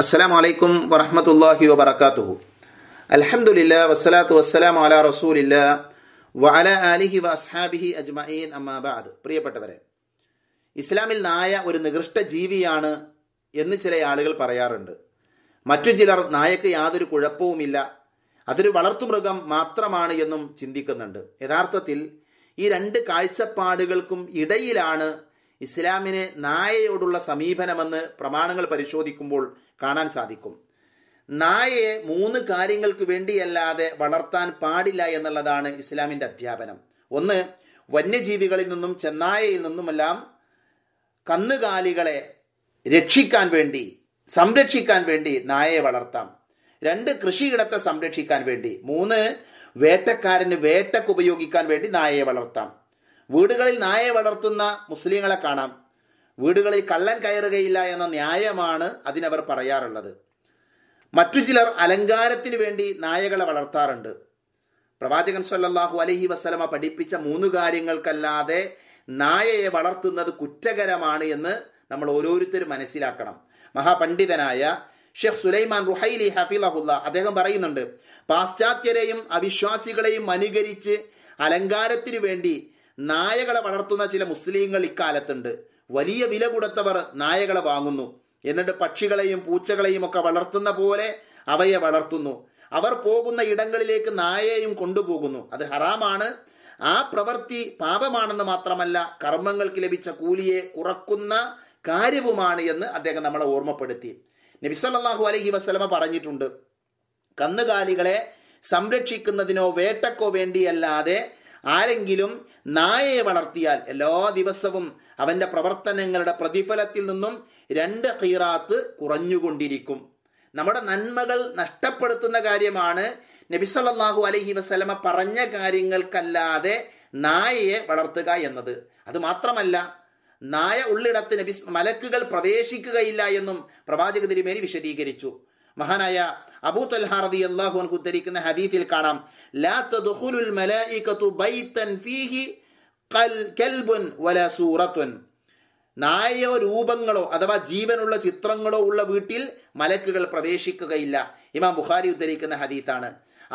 അസ്സലാം വലൈക്കും വറഹമത്തല്ലാഹി വബർക്കാത്തുഹു അലഹമുല്ല വസ്സലാത്തു വസ്സലാം അല റസൂലില്ല വഅല അലിഹി വസ്ഹാബിഹി അജ്മഈൻ അമ്മാബാദ് പ്രിയപ്പെട്ടവരെ ഇസ്ലാമിൽ നായ ഒരു നികൃഷ്ട ജീവിയാണ് എന്ന് ചില ആളുകൾ പറയാറുണ്ട് മറ്റു ചിലർ നായക്ക് യാതൊരു കുഴപ്പവുമില്ല അതൊരു വളർത്തുമൃഗം മാത്രമാണ് എന്നും ചിന്തിക്കുന്നുണ്ട് യഥാർത്ഥത്തിൽ ഈ രണ്ട് കാഴ്ചപ്പാടുകൾക്കും ഇടയിലാണ് ഇസ്ലാമിന് നായയോടുള്ള സമീപനമെന്ന് പ്രമാണങ്ങൾ പരിശോധിക്കുമ്പോൾ കാണാൻ സാധിക്കും നായയെ മൂന്ന് കാര്യങ്ങൾക്ക് വേണ്ടിയല്ലാതെ വളർത്താൻ പാടില്ല എന്നുള്ളതാണ് ഇസ്ലാമിൻ്റെ അധ്യാപനം ഒന്ന് വന്യജീവികളിൽ നിന്നും ചെന്നായയിൽ നിന്നുമെല്ലാം കന്നുകാലികളെ രക്ഷിക്കാൻ വേണ്ടി സംരക്ഷിക്കാൻ വേണ്ടി നായയെ വളർത്താം രണ്ട് കൃഷിയിടത്തെ സംരക്ഷിക്കാൻ വേണ്ടി മൂന്ന് വേട്ടക്കാരന് വേട്ടക്ക് ഉപയോഗിക്കാൻ വേണ്ടി നായയെ വളർത്താം വീടുകളിൽ നായെ വളർത്തുന്ന മുസ്ലിങ്ങളെ കാണാം വീടുകളിൽ കള്ളൻ കയറുകയില്ല എന്ന ന്യായമാണ് അതിനവർ പറയാറുള്ളത് മറ്റു ചിലർ അലങ്കാരത്തിന് വേണ്ടി നായകളെ വളർത്താറുണ്ട് പ്രവാചകൻ സല്ലാഹു അലഹി വസ്ലമ പഠിപ്പിച്ച മൂന്ന് കാര്യങ്ങൾക്കല്ലാതെ നായയെ വളർത്തുന്നത് കുറ്റകരമാണ് എന്ന് നമ്മൾ ഓരോരുത്തരും മനസ്സിലാക്കണം മഹാപണ്ഡിതനായ ഷെഖ് സുലൈമാൻ റുഹൈലി ഹഫീലഹുല്ല അദ്ദേഹം പറയുന്നുണ്ട് പാശ്ചാത്യരെയും അവിശ്വാസികളെയും അനുകരിച്ച് അലങ്കാരത്തിനു വേണ്ടി നായകളെ വളർത്തുന്ന ചില മുസ്ലിങ്ങൾ ഇക്കാലത്തുണ്ട് വലിയ വില കൊടുത്തവർ നായകളെ വാങ്ങുന്നു എന്നിട്ട് പക്ഷികളെയും പൂച്ചകളെയും ഒക്കെ വളർത്തുന്ന പോലെ അവയെ വളർത്തുന്നു അവർ പോകുന്ന ഇടങ്ങളിലേക്ക് നായയെയും കൊണ്ടുപോകുന്നു അത് ഹറാമാണ് ആ പ്രവൃത്തി പാപമാണെന്ന് മാത്രമല്ല കർമ്മങ്ങൾക്ക് ലഭിച്ച കൂലിയെ കുറക്കുന്ന കാര്യവുമാണ് എന്ന് അദ്ദേഹം നമ്മളെ ഓർമ്മപ്പെടുത്തി നബിസ്വല്ലാഹു അലഹി വസ്ലമ പറഞ്ഞിട്ടുണ്ട് കന്നുകാലികളെ സംരക്ഷിക്കുന്നതിനോ വേട്ടക്കോ വേണ്ടിയല്ലാതെ ആരെങ്കിലും നായയെ വളർത്തിയാൽ എല്ലാ ദിവസവും അവൻ്റെ പ്രവർത്തനങ്ങളുടെ പ്രതിഫലത്തിൽ നിന്നും രണ്ട് ഖീറാത്ത് കുറഞ്ഞുകൊണ്ടിരിക്കും നമ്മുടെ നന്മകൾ നഷ്ടപ്പെടുത്തുന്ന കാര്യമാണ് നബിസ്വല്ലാഹു അലഹി വസ്ലമ പറഞ്ഞ കാര്യങ്ങൾക്കല്ലാതെ നായയെ വളർത്തുക എന്നത് അത് മാത്രമല്ല നായ ഉള്ളിടത്ത് നബി മലക്കുകൾ പ്രവേശിക്കുകയില്ല എന്നും പ്രവാചക തിരുമേനി വിശദീകരിച്ചു മഹാനായ അബൂ തൽഹാർദി അള്ളാഹു അനക്ക് ഉദ്ധരിക്കുന്ന ഹദീഫിൽ കാണാം ലാ മലായികത്തു ബൈതൻ ഫീഹി കൽബുൻ സൂറത്തുൻ നായയോ രൂപങ്ങളോ അഥവാ ജീവനുള്ള ചിത്രങ്ങളോ ഉള്ള വീട്ടിൽ മലക്കുകൾ പ്രവേശിക്കുകയില്ല ഇമാം ബുഖാരി ഉദ്ധരിക്കുന്ന ഹദീത്താണ്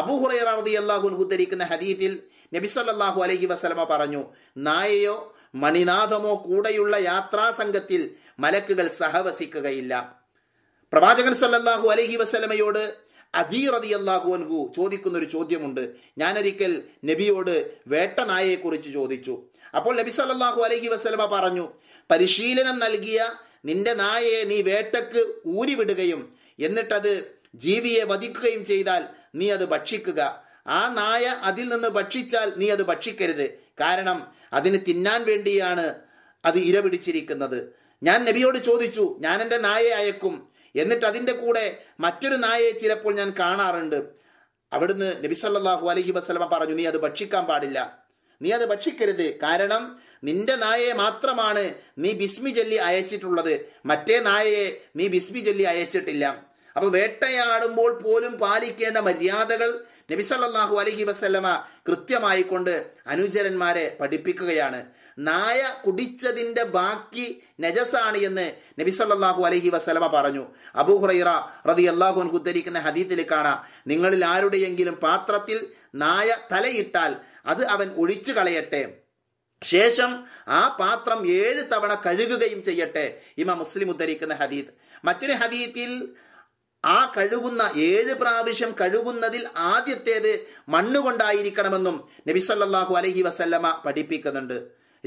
അബുഹുറൈറി അള്ളാഹു ഉദ്ധരിക്കുന്ന ഹദീത്തിൽ നബിസ്വല്ലാഹു അലഹി വസ്ലമ പറഞ്ഞു നായയോ മണിനാഥമോ കൂടെയുള്ള യാത്രാസംഘത്തിൽ മലക്കുകൾ സഹവസിക്കുകയില്ല പ്രവാചകൻ സല്ലാഹു അലഹി വസ്ലമയോട് അദീർ അള്ളാഹു അൻഹു ചോദിക്കുന്ന ഒരു ചോദ്യമുണ്ട് ഞാനൊരിക്കൽ നബിയോട് കുറിച്ച് ചോദിച്ചു അപ്പോൾ നബി സല്ലാഹു അലഹി വസ്ലമ പറഞ്ഞു പരിശീലനം നൽകിയ നിന്റെ നായയെ നീ വേട്ടക്ക് ഊരിവിടുകയും എന്നിട്ടത് ജീവിയെ വധിക്കുകയും ചെയ്താൽ നീ അത് ഭക്ഷിക്കുക ആ നായ അതിൽ നിന്ന് ഭക്ഷിച്ചാൽ നീ അത് ഭക്ഷിക്കരുത് കാരണം അതിന് തിന്നാൻ വേണ്ടിയാണ് അത് ഇരപിടിച്ചിരിക്കുന്നത് ഞാൻ നബിയോട് ചോദിച്ചു ഞാൻ എൻ്റെ നായയെ അയക്കും എന്നിട്ട് അതിൻ്റെ കൂടെ മറ്റൊരു നായയെ ചിലപ്പോൾ ഞാൻ കാണാറുണ്ട് അവിടുന്ന് നബിസല്ലാഹു അലഹി വസ്ലമ പറഞ്ഞു നീ അത് ഭക്ഷിക്കാൻ പാടില്ല നീ അത് ഭക്ഷിക്കരുത് കാരണം നിന്റെ നായയെ മാത്രമാണ് നീ ബിസ്മി ചൊല്ലി അയച്ചിട്ടുള്ളത് മറ്റേ നായയെ നീ ബിസ്മി ചൊല്ലി അയച്ചിട്ടില്ല അപ്പൊ വേട്ടയാടുമ്പോൾ പോലും പാലിക്കേണ്ട മര്യാദകൾ നബിസല്ലാഹു അലഹി വസ്ല്ലമ കൃത്യമായി കൊണ്ട് അനുചരന്മാരെ പഠിപ്പിക്കുകയാണ് നായ കുടിച്ചതിന്റെ ബാക്കി നജസാണ് എന്ന് നബിസല്ലാഹു അലഹി വസ്ലമ പറഞ്ഞു അബൂഹുറൈറ റതി അള്ളാഹുൻ ഉദ്ധരിക്കുന്ന ഹദീത്തിൽ കാണാം നിങ്ങളിൽ ആരുടെയെങ്കിലും പാത്രത്തിൽ നായ തലയിട്ടാൽ അത് അവൻ ഒഴിച്ചു കളയട്ടെ ശേഷം ആ പാത്രം ഏഴ് തവണ കഴുകുകയും ചെയ്യട്ടെ ഇമ മുസ്ലിം ഉദ്ധരിക്കുന്ന ഹദീത് മറ്റൊരു ഹദീത്തിൽ ആ കഴുകുന്ന ഏഴ് പ്രാവശ്യം കഴുകുന്നതിൽ ആദ്യത്തേത് മണ്ണുകൊണ്ടായിരിക്കണമെന്നും നബിസല്ലാഹു അലഹി വസല്ലമ പഠിപ്പിക്കുന്നുണ്ട്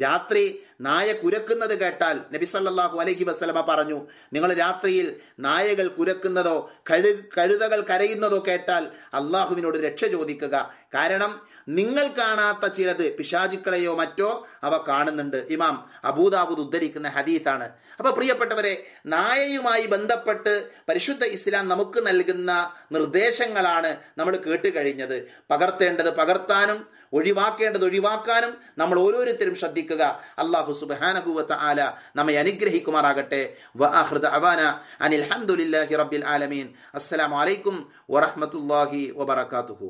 രാത്രി നായ കുരക്കുന്നത് കേട്ടാൽ നബി അലഹി അലൈഹി വസ്ലമ പറഞ്ഞു നിങ്ങൾ രാത്രിയിൽ നായകൾ കുരക്കുന്നതോ കഴു കഴുതകൾ കരയുന്നതോ കേട്ടാൽ അള്ളാഹുവിനോട് രക്ഷ ചോദിക്കുക കാരണം നിങ്ങൾ കാണാത്ത ചിലത് പിശാചുക്കളെയോ മറ്റോ അവ കാണുന്നുണ്ട് ഇമാം അബൂദാബൂദ് ഉദ്ധരിക്കുന്ന ഹദീത്താണ് അപ്പൊ പ്രിയപ്പെട്ടവരെ നായയുമായി ബന്ധപ്പെട്ട് പരിശുദ്ധ ഇസ്ലാം നമുക്ക് നൽകുന്ന നിർദ്ദേശങ്ങളാണ് നമ്മൾ കേട്ട് കഴിഞ്ഞത് പകർത്തേണ്ടത് പകർത്താനും ഒഴിവാക്കേണ്ടത് ഒഴിവാക്കാനും നമ്മൾ ഓരോരുത്തരും ശ്രദ്ധിക്കുക അള്ളാഹു സുബാനഹുവത്ത ആല നമ്മെ അനുഗ്രഹിക്കുമാറാകട്ടെ അനിൽ അലഹമുല്ലാഹി റബ്ബിൽ ആലമീൻ അസ്സലാമലൈക്കും വറഹമത്തല്ലാഹി വബർക്കാത്തുഹു